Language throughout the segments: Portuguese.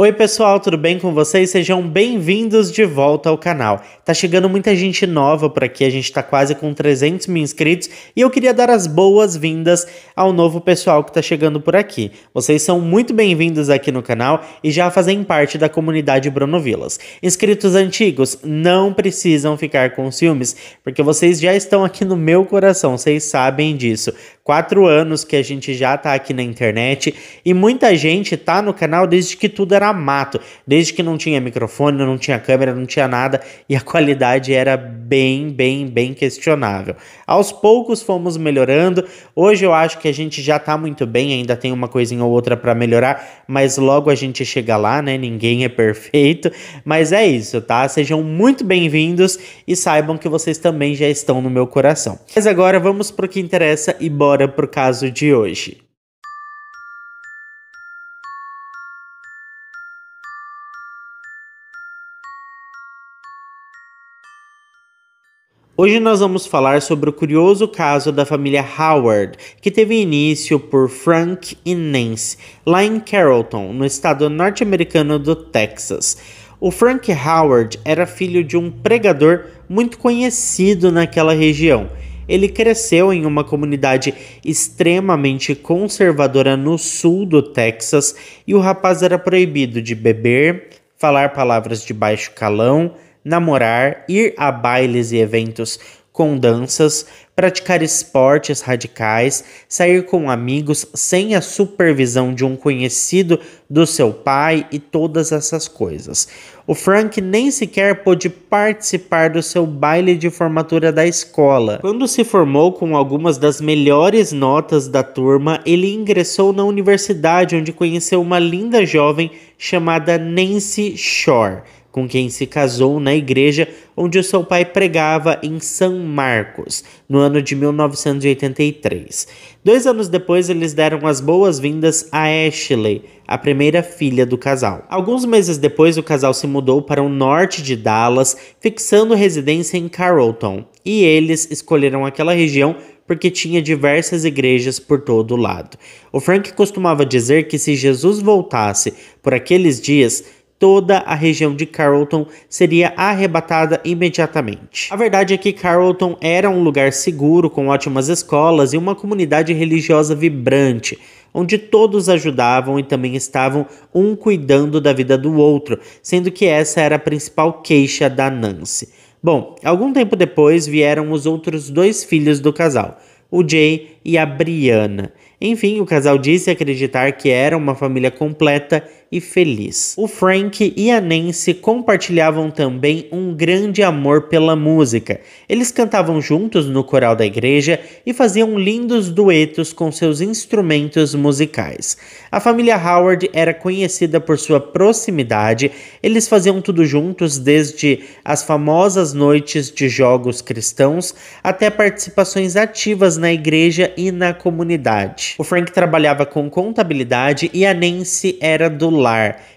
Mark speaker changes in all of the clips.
Speaker 1: Oi pessoal, tudo bem com vocês? Sejam bem-vindos de volta ao canal. Tá chegando muita gente nova por aqui, a gente tá quase com 300 mil inscritos e eu queria dar as boas-vindas ao novo pessoal que tá chegando por aqui. Vocês são muito bem-vindos aqui no canal e já fazem parte da comunidade Bruno Vilas. Inscritos antigos não precisam ficar com ciúmes, porque vocês já estão aqui no meu coração, vocês sabem disso. Quatro anos que a gente já tá aqui na internet e muita gente tá no canal desde que tudo era mato, desde que não tinha microfone, não tinha câmera, não tinha nada e a qualidade era bem, bem, bem questionável. Aos poucos fomos melhorando. Hoje eu acho que a gente já tá muito bem, ainda tem uma coisinha ou outra para melhorar, mas logo a gente chega lá, né? Ninguém é perfeito, mas é isso, tá? Sejam muito bem-vindos e saibam que vocês também já estão no meu coração. Mas agora vamos pro que interessa e bora pro caso de hoje. Hoje nós vamos falar sobre o curioso caso da família Howard, que teve início por Frank e Nance, lá em Carrollton, no estado norte-americano do Texas. O Frank Howard era filho de um pregador muito conhecido naquela região. Ele cresceu em uma comunidade extremamente conservadora no sul do Texas e o rapaz era proibido de beber, falar palavras de baixo calão, namorar, ir a bailes e eventos com danças, praticar esportes radicais, sair com amigos sem a supervisão de um conhecido do seu pai e todas essas coisas. O Frank nem sequer pôde participar do seu baile de formatura da escola. Quando se formou com algumas das melhores notas da turma, ele ingressou na universidade onde conheceu uma linda jovem chamada Nancy Shore com quem se casou na igreja onde o seu pai pregava em São Marcos, no ano de 1983. Dois anos depois, eles deram as boas-vindas a Ashley, a primeira filha do casal. Alguns meses depois, o casal se mudou para o norte de Dallas, fixando residência em Carrollton, e eles escolheram aquela região porque tinha diversas igrejas por todo lado. O Frank costumava dizer que se Jesus voltasse por aqueles dias, toda a região de Carrollton seria arrebatada imediatamente. A verdade é que Carrollton era um lugar seguro, com ótimas escolas e uma comunidade religiosa vibrante, onde todos ajudavam e também estavam um cuidando da vida do outro, sendo que essa era a principal queixa da Nancy. Bom, algum tempo depois vieram os outros dois filhos do casal, o Jay e a Brianna. Enfim, o casal disse acreditar que era uma família completa e feliz. O Frank e a Nancy compartilhavam também um grande amor pela música. Eles cantavam juntos no coral da igreja e faziam lindos duetos com seus instrumentos musicais. A família Howard era conhecida por sua proximidade, eles faziam tudo juntos desde as famosas noites de jogos cristãos até participações ativas na igreja e na comunidade. O Frank trabalhava com contabilidade e a Nancy era do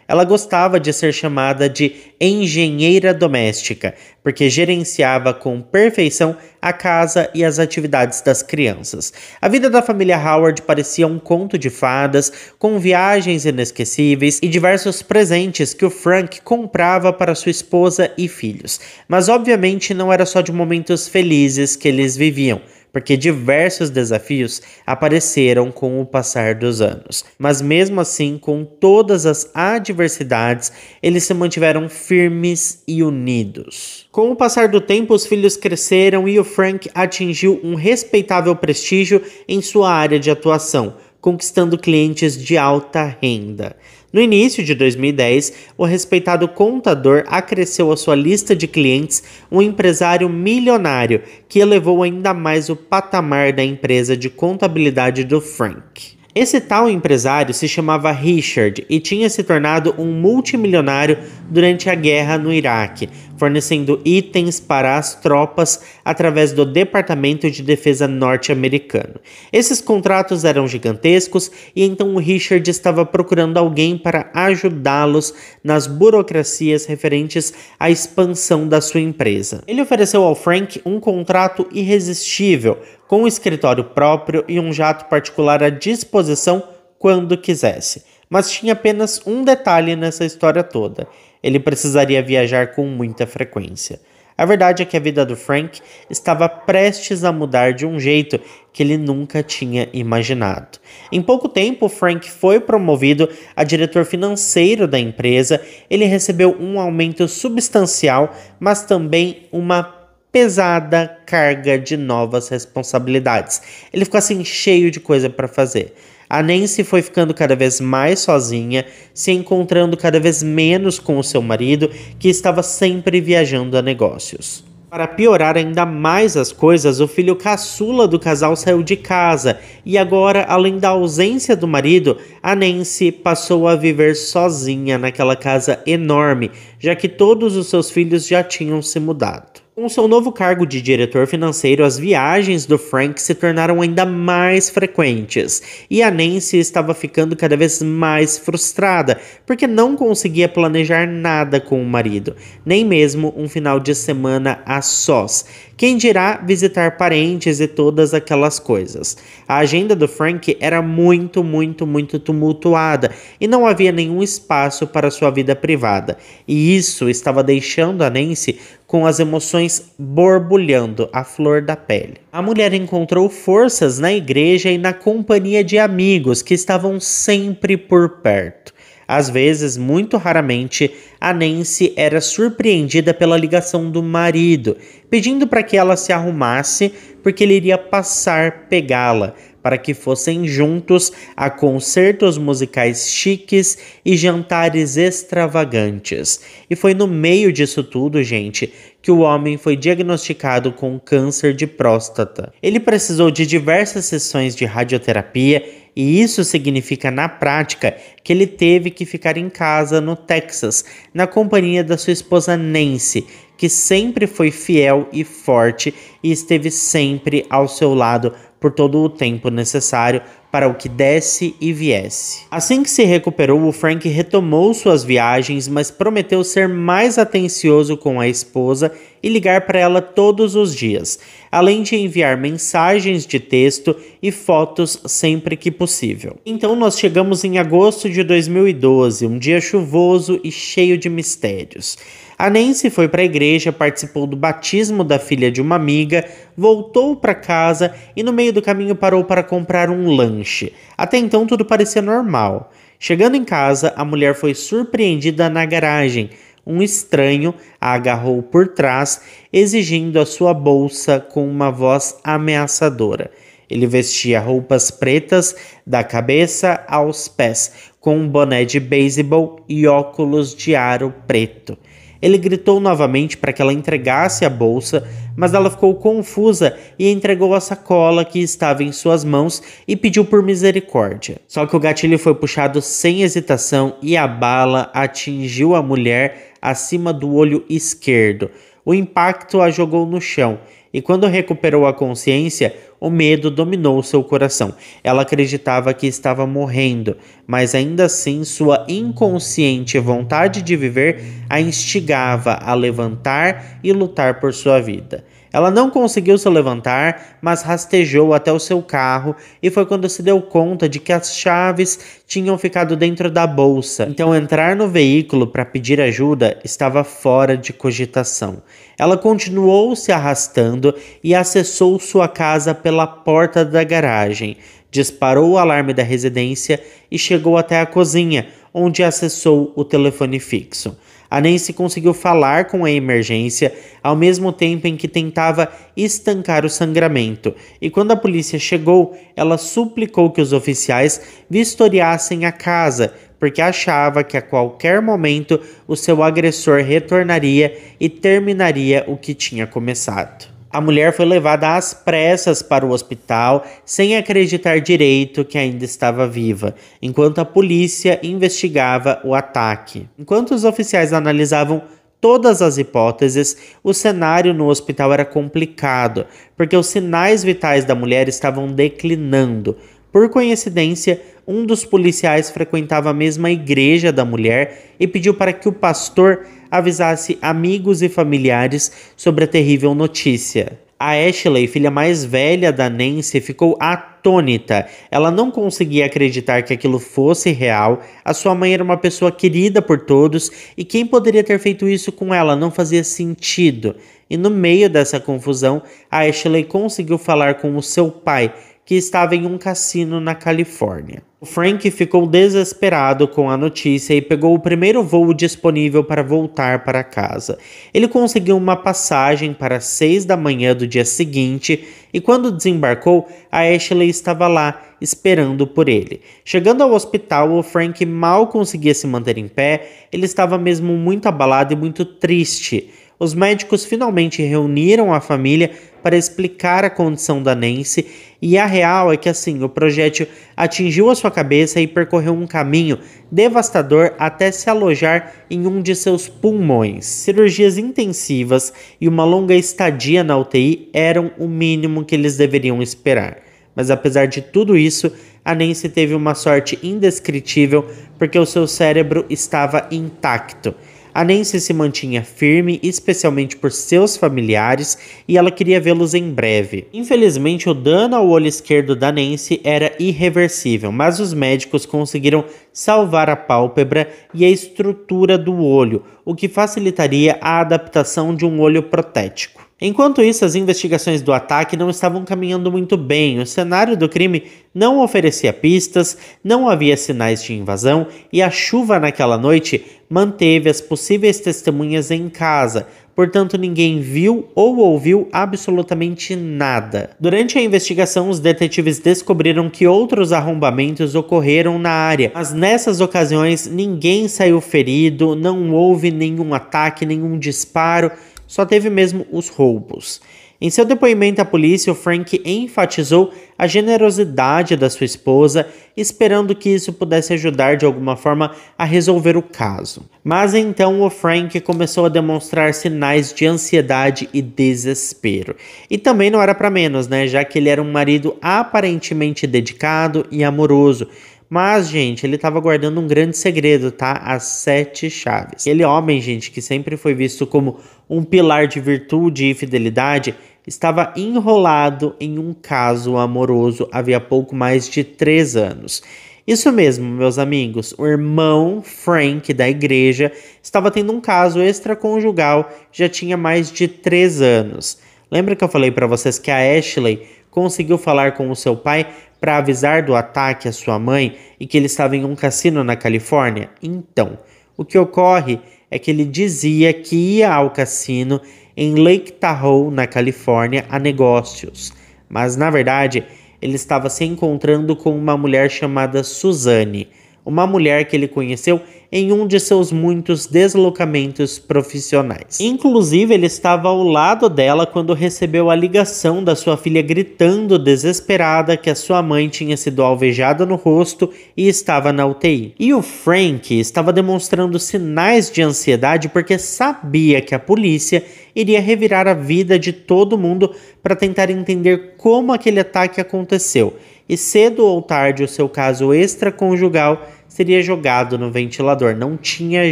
Speaker 1: ela gostava de ser chamada de engenheira doméstica, porque gerenciava com perfeição a casa e as atividades das crianças. A vida da família Howard parecia um conto de fadas, com viagens inesquecíveis e diversos presentes que o Frank comprava para sua esposa e filhos. Mas obviamente não era só de momentos felizes que eles viviam porque diversos desafios apareceram com o passar dos anos. Mas mesmo assim, com todas as adversidades, eles se mantiveram firmes e unidos. Com o passar do tempo, os filhos cresceram e o Frank atingiu um respeitável prestígio em sua área de atuação, conquistando clientes de alta renda. No início de 2010, o respeitado contador acresceu à sua lista de clientes um empresário milionário que elevou ainda mais o patamar da empresa de contabilidade do Frank. Esse tal empresário se chamava Richard e tinha se tornado um multimilionário durante a guerra no Iraque, fornecendo itens para as tropas através do Departamento de Defesa norte-americano. Esses contratos eram gigantescos e então o Richard estava procurando alguém para ajudá-los nas burocracias referentes à expansão da sua empresa. Ele ofereceu ao Frank um contrato irresistível, com um escritório próprio e um jato particular à disposição quando quisesse. Mas tinha apenas um detalhe nessa história toda ele precisaria viajar com muita frequência. A verdade é que a vida do Frank estava prestes a mudar de um jeito que ele nunca tinha imaginado. Em pouco tempo, Frank foi promovido a diretor financeiro da empresa, ele recebeu um aumento substancial, mas também uma pesada carga de novas responsabilidades. Ele ficou assim cheio de coisa para fazer. A Nancy foi ficando cada vez mais sozinha, se encontrando cada vez menos com o seu marido, que estava sempre viajando a negócios. Para piorar ainda mais as coisas, o filho caçula do casal saiu de casa e agora, além da ausência do marido, a Nancy passou a viver sozinha naquela casa enorme, já que todos os seus filhos já tinham se mudado. Com seu novo cargo de diretor financeiro, as viagens do Frank se tornaram ainda mais frequentes e a Nancy estava ficando cada vez mais frustrada porque não conseguia planejar nada com o marido, nem mesmo um final de semana a sós. Quem dirá visitar parentes e todas aquelas coisas? A agenda do Frank era muito, muito, muito tumultuada e não havia nenhum espaço para sua vida privada, e isso estava deixando a Nancy com as emoções borbulhando à flor da pele. A mulher encontrou forças na igreja e na companhia de amigos que estavam sempre por perto. Às vezes, muito raramente, a Nancy era surpreendida pela ligação do marido, pedindo para que ela se arrumasse porque ele iria passar pegá-la, para que fossem juntos a concertos musicais chiques e jantares extravagantes. E foi no meio disso tudo, gente, que o homem foi diagnosticado com câncer de próstata. Ele precisou de diversas sessões de radioterapia e isso significa na prática que ele teve que ficar em casa no Texas, na companhia da sua esposa Nancy, que sempre foi fiel e forte e esteve sempre ao seu lado por todo o tempo necessário para o que desse e viesse. Assim que se recuperou, o Frank retomou suas viagens, mas prometeu ser mais atencioso com a esposa e ligar para ela todos os dias, além de enviar mensagens de texto e fotos sempre que possível. Então nós chegamos em agosto de 2012, um dia chuvoso e cheio de mistérios. A Nancy foi para a igreja, participou do batismo da filha de uma amiga, voltou para casa e no meio do caminho parou para comprar um lanche. Até então tudo parecia normal. Chegando em casa, a mulher foi surpreendida na garagem. Um estranho a agarrou por trás, exigindo a sua bolsa com uma voz ameaçadora. Ele vestia roupas pretas da cabeça aos pés, com um boné de beisebol e óculos de aro preto. Ele gritou novamente para que ela entregasse a bolsa, mas ela ficou confusa e entregou a sacola que estava em suas mãos e pediu por misericórdia. Só que o gatilho foi puxado sem hesitação e a bala atingiu a mulher acima do olho esquerdo. O impacto a jogou no chão e, quando recuperou a consciência, o medo dominou seu coração. Ela acreditava que estava morrendo, mas ainda assim sua inconsciente vontade de viver a instigava a levantar e lutar por sua vida. Ela não conseguiu se levantar, mas rastejou até o seu carro e foi quando se deu conta de que as chaves tinham ficado dentro da bolsa. Então, entrar no veículo para pedir ajuda estava fora de cogitação. Ela continuou se arrastando e acessou sua casa pela porta da garagem. Disparou o alarme da residência e chegou até a cozinha, onde acessou o telefone fixo. A Nancy conseguiu falar com a emergência ao mesmo tempo em que tentava estancar o sangramento, e quando a polícia chegou, ela suplicou que os oficiais vistoriassem a casa, porque achava que a qualquer momento o seu agressor retornaria e terminaria o que tinha começado. A mulher foi levada às pressas para o hospital, sem acreditar direito que ainda estava viva, enquanto a polícia investigava o ataque. Enquanto os oficiais analisavam todas as hipóteses, o cenário no hospital era complicado, porque os sinais vitais da mulher estavam declinando. Por coincidência, um dos policiais frequentava a mesma igreja da mulher e pediu para que o pastor avisasse amigos e familiares sobre a terrível notícia. A Ashley, filha mais velha da Nancy, ficou atônita. Ela não conseguia acreditar que aquilo fosse real. A sua mãe era uma pessoa querida por todos e quem poderia ter feito isso com ela não fazia sentido. E no meio dessa confusão, a Ashley conseguiu falar com o seu pai, que estava em um cassino na Califórnia. O Frank ficou desesperado com a notícia e pegou o primeiro voo disponível para voltar para casa. Ele conseguiu uma passagem para 6 da manhã do dia seguinte e, quando desembarcou, a Ashley estava lá esperando por ele. Chegando ao hospital, o Frank mal conseguia se manter em pé, ele estava mesmo muito abalado e muito triste os médicos finalmente reuniram a família para explicar a condição da Nancy, e a real é que assim, o projétil atingiu a sua cabeça e percorreu um caminho devastador até se alojar em um de seus pulmões. Cirurgias intensivas e uma longa estadia na UTI eram o mínimo que eles deveriam esperar. Mas apesar de tudo isso, a Nancy teve uma sorte indescritível porque o seu cérebro estava intacto a Nancy se mantinha firme, especialmente por seus familiares, e ela queria vê-los em breve. Infelizmente, o dano ao olho esquerdo da Nancy era irreversível, mas os médicos conseguiram salvar a pálpebra e a estrutura do olho, o que facilitaria a adaptação de um olho protético. Enquanto isso, as investigações do ataque não estavam caminhando muito bem. O cenário do crime não oferecia pistas, não havia sinais de invasão e a chuva naquela noite manteve as possíveis testemunhas em casa. Portanto, ninguém viu ou ouviu absolutamente nada. Durante a investigação, os detetives descobriram que outros arrombamentos ocorreram na área, mas nessas ocasiões ninguém saiu ferido, não houve nenhum ataque, nenhum disparo só teve mesmo os roubos. Em seu depoimento à polícia, o Frank enfatizou a generosidade da sua esposa, esperando que isso pudesse ajudar de alguma forma a resolver o caso. Mas então o Frank começou a demonstrar sinais de ansiedade e desespero. E também não era para menos, né, já que ele era um marido aparentemente dedicado e amoroso mas, gente, ele estava guardando um grande segredo, tá? As sete chaves. Aquele homem, gente, que sempre foi visto como um pilar de virtude e fidelidade, estava enrolado em um caso amoroso havia pouco mais de três anos. Isso mesmo, meus amigos. O irmão Frank da igreja estava tendo um caso extraconjugal, já tinha mais de três anos. Lembra que eu falei para vocês que a Ashley conseguiu falar com o seu pai para avisar do ataque à sua mãe e que ele estava em um cassino na Califórnia? Então, o que ocorre é que ele dizia que ia ao cassino em Lake Tahoe, na Califórnia, a negócios, mas na verdade ele estava se encontrando com uma mulher chamada Suzanne uma mulher que ele conheceu em um de seus muitos deslocamentos profissionais. Inclusive, ele estava ao lado dela quando recebeu a ligação da sua filha gritando desesperada que a sua mãe tinha sido alvejada no rosto e estava na UTI. E o Frank estava demonstrando sinais de ansiedade porque sabia que a polícia iria revirar a vida de todo mundo para tentar entender como aquele ataque aconteceu, e cedo ou tarde o seu caso extraconjugal seria jogado no ventilador, não tinha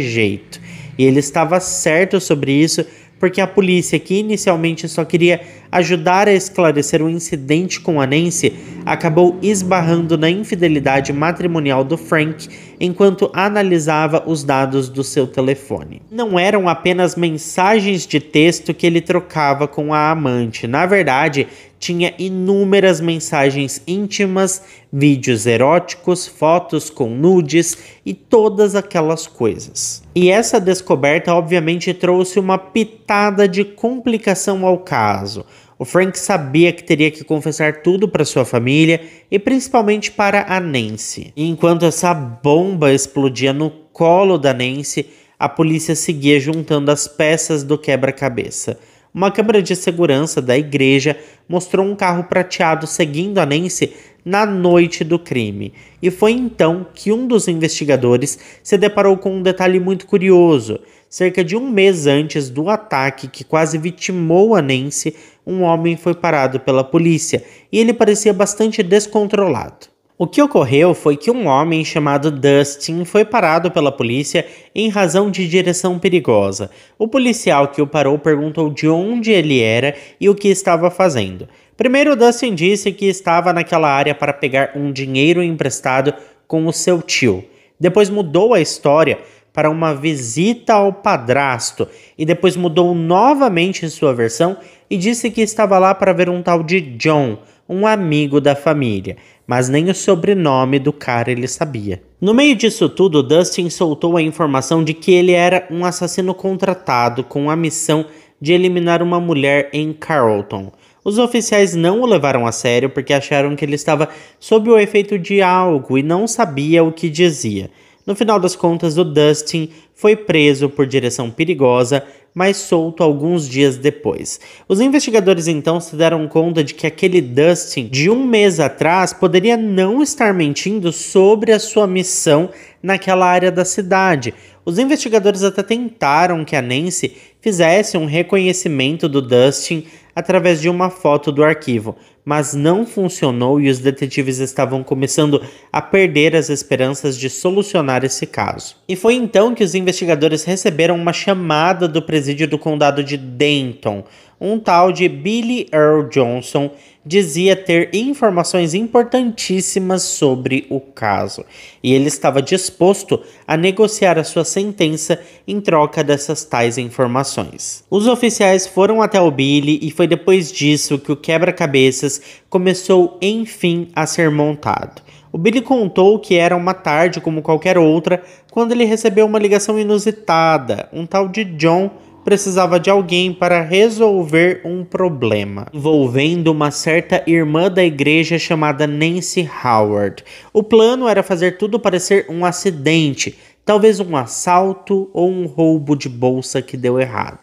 Speaker 1: jeito. E ele estava certo sobre isso porque a polícia, que inicialmente só queria ajudar a esclarecer um incidente com a Nancy, acabou esbarrando na infidelidade matrimonial do Frank enquanto analisava os dados do seu telefone. Não eram apenas mensagens de texto que ele trocava com a amante, na verdade, tinha inúmeras mensagens íntimas, vídeos eróticos, fotos com nudes e todas aquelas coisas. E essa descoberta obviamente trouxe uma pitada de complicação ao caso. O Frank sabia que teria que confessar tudo para sua família e principalmente para a Nancy. E enquanto essa bomba explodia no colo da Nancy, a polícia seguia juntando as peças do quebra-cabeça uma câmera de segurança da igreja mostrou um carro prateado seguindo a Nancy na noite do crime. E foi então que um dos investigadores se deparou com um detalhe muito curioso. Cerca de um mês antes do ataque que quase vitimou a Nancy, um homem foi parado pela polícia e ele parecia bastante descontrolado. O que ocorreu foi que um homem chamado Dustin foi parado pela polícia em razão de direção perigosa. O policial que o parou perguntou de onde ele era e o que estava fazendo. Primeiro, Dustin disse que estava naquela área para pegar um dinheiro emprestado com o seu tio. Depois mudou a história para uma visita ao padrasto e depois mudou novamente sua versão e disse que estava lá para ver um tal de John, um amigo da família, mas nem o sobrenome do cara ele sabia. No meio disso tudo, Dustin soltou a informação de que ele era um assassino contratado com a missão de eliminar uma mulher em Carlton. Os oficiais não o levaram a sério porque acharam que ele estava sob o efeito de algo e não sabia o que dizia. No final das contas, o Dustin foi preso por direção perigosa, mas solto alguns dias depois. Os investigadores então se deram conta de que aquele Dustin de um mês atrás poderia não estar mentindo sobre a sua missão naquela área da cidade. Os investigadores até tentaram que a Nancy fizesse um reconhecimento do Dustin através de uma foto do arquivo, mas não funcionou e os detetives estavam começando a perder as esperanças de solucionar esse caso. E foi então que os investigadores receberam uma chamada do presídio do condado de Denton, um tal de Billy Earl Johnson dizia ter informações importantíssimas sobre o caso, e ele estava disposto a negociar a sua sentença em troca dessas tais informações. Os oficiais foram até o Billy e foi depois disso que o quebra-cabeças começou enfim a ser montado. O Billy contou que era uma tarde como qualquer outra quando ele recebeu uma ligação inusitada. Um tal de John precisava de alguém para resolver um problema envolvendo uma certa irmã da igreja chamada Nancy Howard. O plano era fazer tudo parecer um acidente, talvez um assalto ou um roubo de bolsa que deu errado.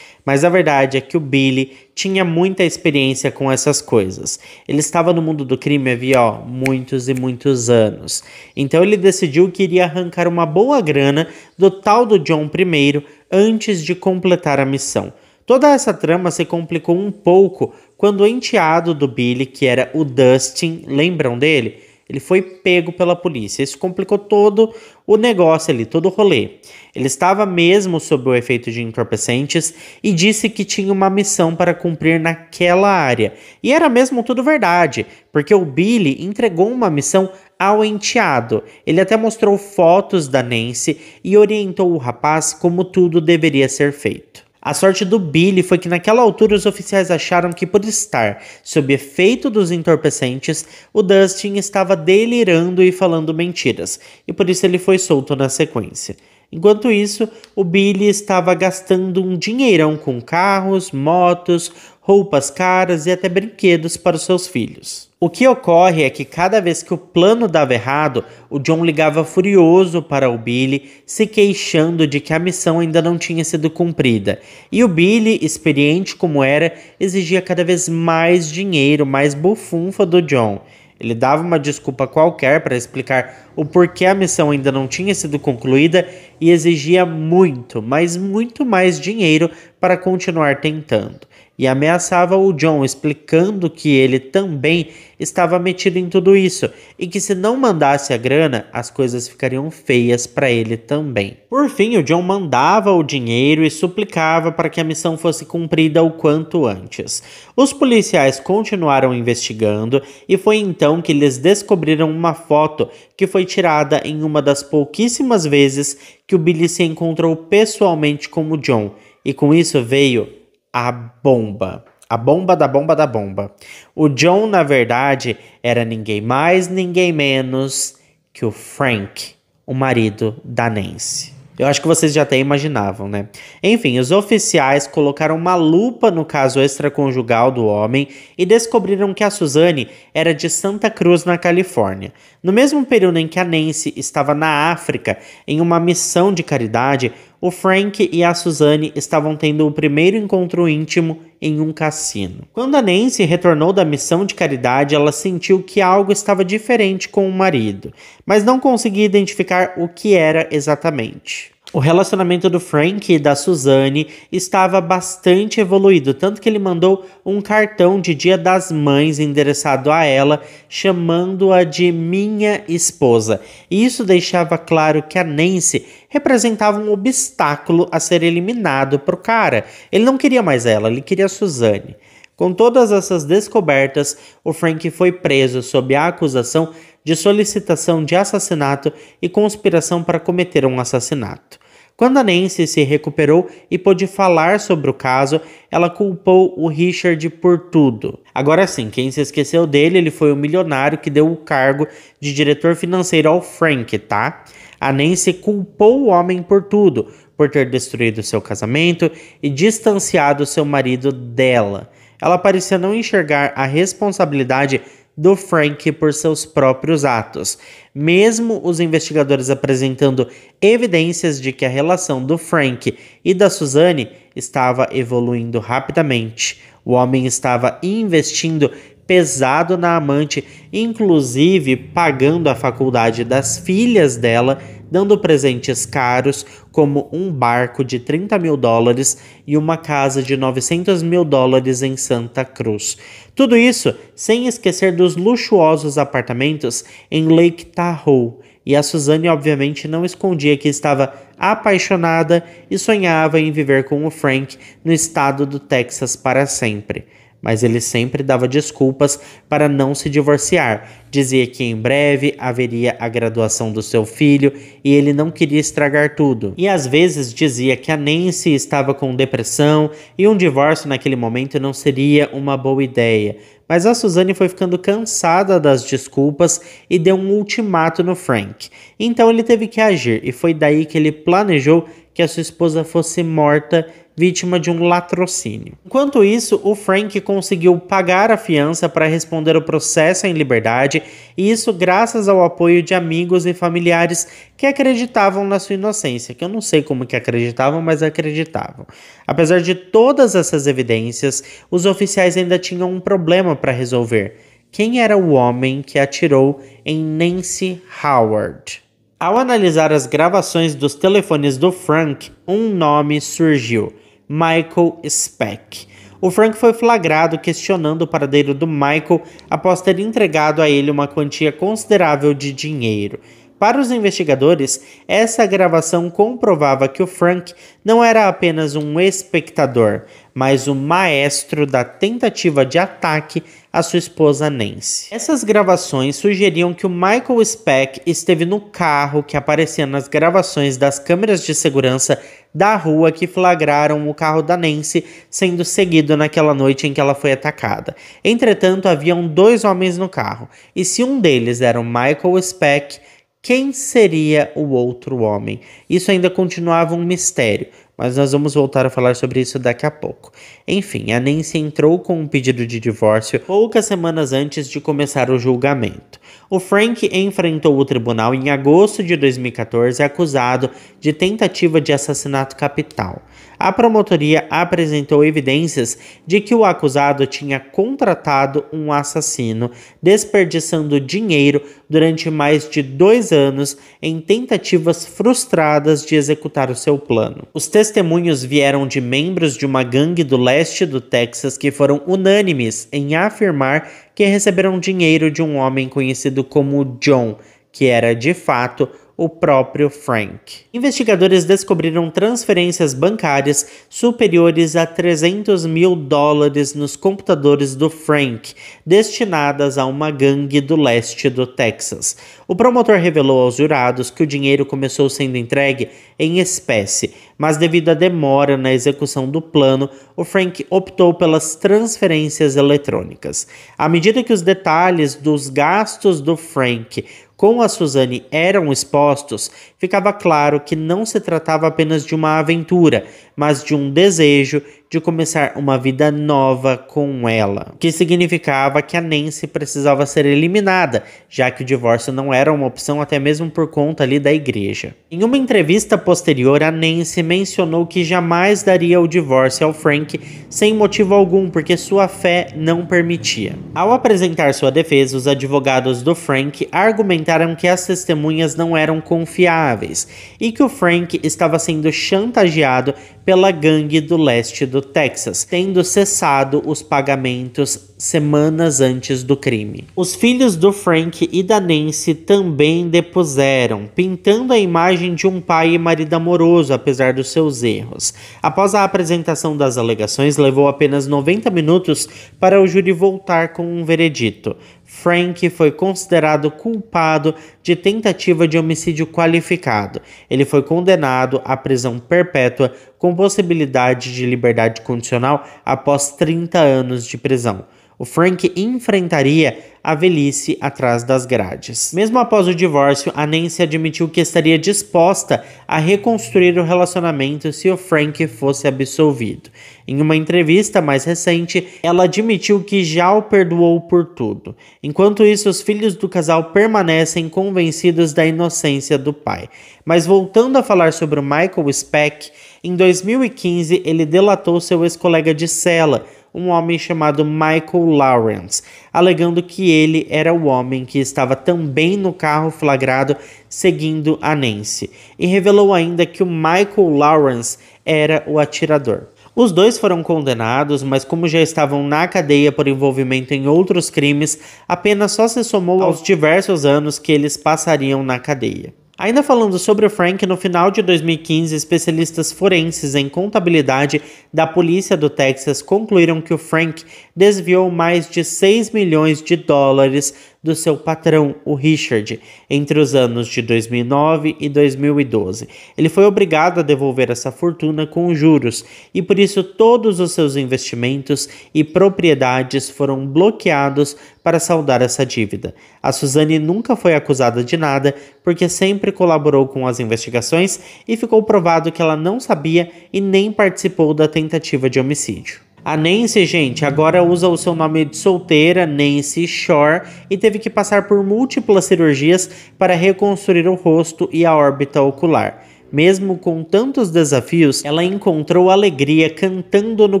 Speaker 1: Mas a verdade é que o Billy tinha muita experiência com essas coisas. Ele estava no mundo do crime havia ó, muitos e muitos anos. Então ele decidiu que iria arrancar uma boa grana do tal do John I antes de completar a missão. Toda essa trama se complicou um pouco quando o enteado do Billy, que era o Dustin, lembram dele? Ele foi pego pela polícia. Isso complicou todo o negócio ali, todo o rolê. Ele estava mesmo sob o efeito de entorpecentes e disse que tinha uma missão para cumprir naquela área. E era mesmo tudo verdade, porque o Billy entregou uma missão ao enteado. Ele até mostrou fotos da Nancy e orientou o rapaz como tudo deveria ser feito. A sorte do Billy foi que naquela altura os oficiais acharam que, por estar sob efeito dos entorpecentes, o Dustin estava delirando e falando mentiras, e por isso ele foi solto na sequência. Enquanto isso, o Billy estava gastando um dinheirão com carros, motos, roupas caras e até brinquedos para os seus filhos. O que ocorre é que cada vez que o plano dava errado, o John ligava furioso para o Billy, se queixando de que a missão ainda não tinha sido cumprida. E o Billy, experiente como era, exigia cada vez mais dinheiro, mais bufunfa do John. Ele dava uma desculpa qualquer para explicar o porquê a missão ainda não tinha sido concluída e exigia muito, mas muito mais dinheiro para continuar tentando e ameaçava o John, explicando que ele também estava metido em tudo isso e que se não mandasse a grana, as coisas ficariam feias para ele também. Por fim, o John mandava o dinheiro e suplicava para que a missão fosse cumprida o quanto antes. Os policiais continuaram investigando e foi então que eles descobriram uma foto que foi tirada em uma das pouquíssimas vezes que o Billy se encontrou pessoalmente com o John. E com isso veio a bomba. A bomba da bomba da bomba. O John, na verdade, era ninguém mais, ninguém menos que o Frank, o marido da Nancy. Eu acho que vocês já até imaginavam, né? Enfim, os oficiais colocaram uma lupa no caso extraconjugal do homem e descobriram que a Suzane era de Santa Cruz, na Califórnia. No mesmo período em que a Nancy estava na África em uma missão de caridade, o Frank e a Suzanne estavam tendo o primeiro encontro íntimo em um cassino. Quando a Nancy retornou da missão de caridade, ela sentiu que algo estava diferente com o marido, mas não conseguia identificar o que era exatamente. O relacionamento do Frank e da Suzanne estava bastante evoluído, tanto que ele mandou um cartão de Dia das Mães endereçado a ela, chamando-a de minha esposa. E isso deixava claro que a Nancy representava um obstáculo a ser eliminado para o cara. Ele não queria mais ela, ele queria a Suzanne. Com todas essas descobertas, o Frank foi preso sob a acusação de solicitação de assassinato e conspiração para cometer um assassinato. Quando a Nancy se recuperou e pôde falar sobre o caso, ela culpou o Richard por tudo. Agora sim, quem se esqueceu dele, ele foi o milionário que deu o cargo de diretor financeiro ao Frank, tá? A Nancy culpou o homem por tudo, por ter destruído seu casamento e distanciado seu marido dela. Ela parecia não enxergar a responsabilidade do Frank por seus próprios atos. Mesmo os investigadores apresentando evidências de que a relação do Frank e da Suzanne estava evoluindo rapidamente, o homem estava investindo pesado na amante, inclusive pagando a faculdade das filhas dela dando presentes caros, como um barco de 30 mil dólares e uma casa de 900 mil dólares em Santa Cruz. Tudo isso sem esquecer dos luxuosos apartamentos em Lake Tahoe. E a Suzane, obviamente, não escondia que estava apaixonada e sonhava em viver com o Frank no estado do Texas para sempre mas ele sempre dava desculpas para não se divorciar. Dizia que em breve haveria a graduação do seu filho e ele não queria estragar tudo. E às vezes dizia que a Nancy estava com depressão e um divórcio naquele momento não seria uma boa ideia. Mas a Suzane foi ficando cansada das desculpas e deu um ultimato no Frank. Então ele teve que agir e foi daí que ele planejou que a sua esposa fosse morta vítima de um latrocínio. Enquanto isso, o Frank conseguiu pagar a fiança para responder o processo em liberdade, e isso graças ao apoio de amigos e familiares que acreditavam na sua inocência, que eu não sei como que acreditavam, mas acreditavam. Apesar de todas essas evidências, os oficiais ainda tinham um problema para resolver. Quem era o homem que atirou em Nancy Howard? Ao analisar as gravações dos telefones do Frank, um nome surgiu: Michael Speck. O Frank foi flagrado questionando o paradeiro do Michael após ter entregado a ele uma quantia considerável de dinheiro. Para os investigadores, essa gravação comprovava que o Frank não era apenas um espectador, mas o maestro da tentativa de ataque a sua esposa Nancy. Essas gravações sugeriam que o Michael Speck esteve no carro que aparecia nas gravações das câmeras de segurança da rua que flagraram o carro da Nancy sendo seguido naquela noite em que ela foi atacada. Entretanto, haviam dois homens no carro, e se um deles era o Michael Speck, quem seria o outro homem? Isso ainda continuava um mistério, mas nós vamos voltar a falar sobre isso daqui a pouco. Enfim, a Nancy entrou com um pedido de divórcio poucas semanas antes de começar o julgamento. O Frank enfrentou o tribunal em agosto de 2014 acusado de tentativa de assassinato capital. A promotoria apresentou evidências de que o acusado tinha contratado um assassino, desperdiçando dinheiro durante mais de dois anos em tentativas frustradas de executar o seu plano. Os testemunhos vieram de membros de uma gangue do leste do Texas que foram unânimes em afirmar que receberam dinheiro de um homem conhecido como John, que era de fato o próprio Frank. Investigadores descobriram transferências bancárias superiores a 300 mil dólares nos computadores do Frank, destinadas a uma gangue do leste do Texas. O promotor revelou aos jurados que o dinheiro começou sendo entregue em espécie, mas devido à demora na execução do plano, o Frank optou pelas transferências eletrônicas. À medida que os detalhes dos gastos do Frank com a Suzane eram expostos, ficava claro que não se tratava apenas de uma aventura, mas de um desejo de começar uma vida nova com ela, o que significava que a Nancy precisava ser eliminada, já que o divórcio não era uma opção até mesmo por conta ali da igreja. Em uma entrevista posterior, a Nancy mencionou que jamais daria o divórcio ao Frank sem motivo algum, porque sua fé não permitia. Ao apresentar sua defesa, os advogados do Frank argumentaram que as testemunhas não eram confiáveis e que o Frank estava sendo chantageado pela gangue do leste do Texas, tendo cessado os pagamentos semanas antes do crime. Os filhos do Frank e da Nancy também depuseram, pintando a imagem de um pai e marido amoroso, apesar dos seus erros. Após a apresentação das alegações, levou apenas 90 minutos para o júri voltar com um veredito. Frank foi considerado culpado de tentativa de homicídio qualificado. Ele foi condenado à prisão perpétua com possibilidade de liberdade condicional após 30 anos de prisão o Frank enfrentaria a velhice atrás das grades. Mesmo após o divórcio, a Nancy admitiu que estaria disposta a reconstruir o relacionamento se o Frank fosse absolvido. Em uma entrevista mais recente, ela admitiu que já o perdoou por tudo. Enquanto isso, os filhos do casal permanecem convencidos da inocência do pai. Mas voltando a falar sobre o Michael Speck, em 2015 ele delatou seu ex-colega de cela um homem chamado Michael Lawrence, alegando que ele era o homem que estava também no carro flagrado seguindo a Nancy, e revelou ainda que o Michael Lawrence era o atirador. Os dois foram condenados, mas como já estavam na cadeia por envolvimento em outros crimes, a pena só se somou aos diversos anos que eles passariam na cadeia. Ainda falando sobre o Frank, no final de 2015, especialistas forenses em contabilidade da polícia do Texas concluíram que o Frank desviou mais de 6 milhões de dólares do seu patrão, o Richard, entre os anos de 2009 e 2012. Ele foi obrigado a devolver essa fortuna com juros e por isso todos os seus investimentos e propriedades foram bloqueados para saldar essa dívida. A Suzane nunca foi acusada de nada porque sempre colaborou com as investigações e ficou provado que ela não sabia e nem participou da tentativa de homicídio. A Nancy, gente, agora usa o seu nome de solteira, Nancy Shore, e teve que passar por múltiplas cirurgias para reconstruir o rosto e a órbita ocular. Mesmo com tantos desafios, ela encontrou alegria cantando no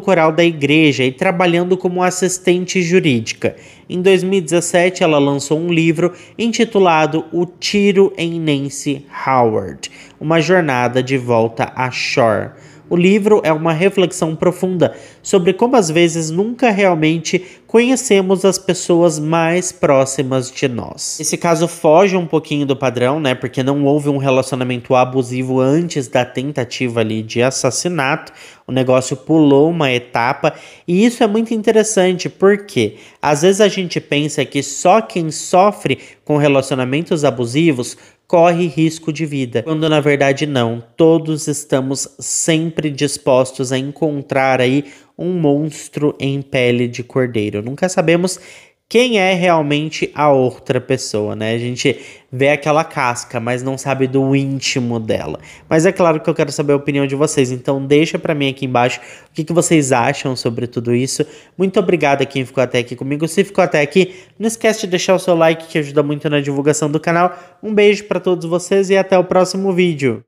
Speaker 1: coral da igreja e trabalhando como assistente jurídica. Em 2017, ela lançou um livro intitulado O Tiro em Nancy Howard Uma Jornada de Volta a Shore. O livro é uma reflexão profunda sobre como às vezes nunca realmente conhecemos as pessoas mais próximas de nós. Esse caso foge um pouquinho do padrão, né? Porque não houve um relacionamento abusivo antes da tentativa ali de assassinato. O negócio pulou uma etapa e isso é muito interessante porque às vezes a gente pensa que só quem sofre com relacionamentos abusivos corre risco de vida, quando na verdade não. Todos estamos sempre dispostos a encontrar aí um monstro em pele de cordeiro. Nunca sabemos quem é realmente a outra pessoa, né? A gente vê aquela casca, mas não sabe do íntimo dela. Mas é claro que eu quero saber a opinião de vocês, então deixa para mim aqui embaixo o que, que vocês acham sobre tudo isso. Muito obrigado a quem ficou até aqui comigo. Se ficou até aqui, não esquece de deixar o seu like que ajuda muito na divulgação do canal. Um beijo para todos vocês e até o próximo vídeo.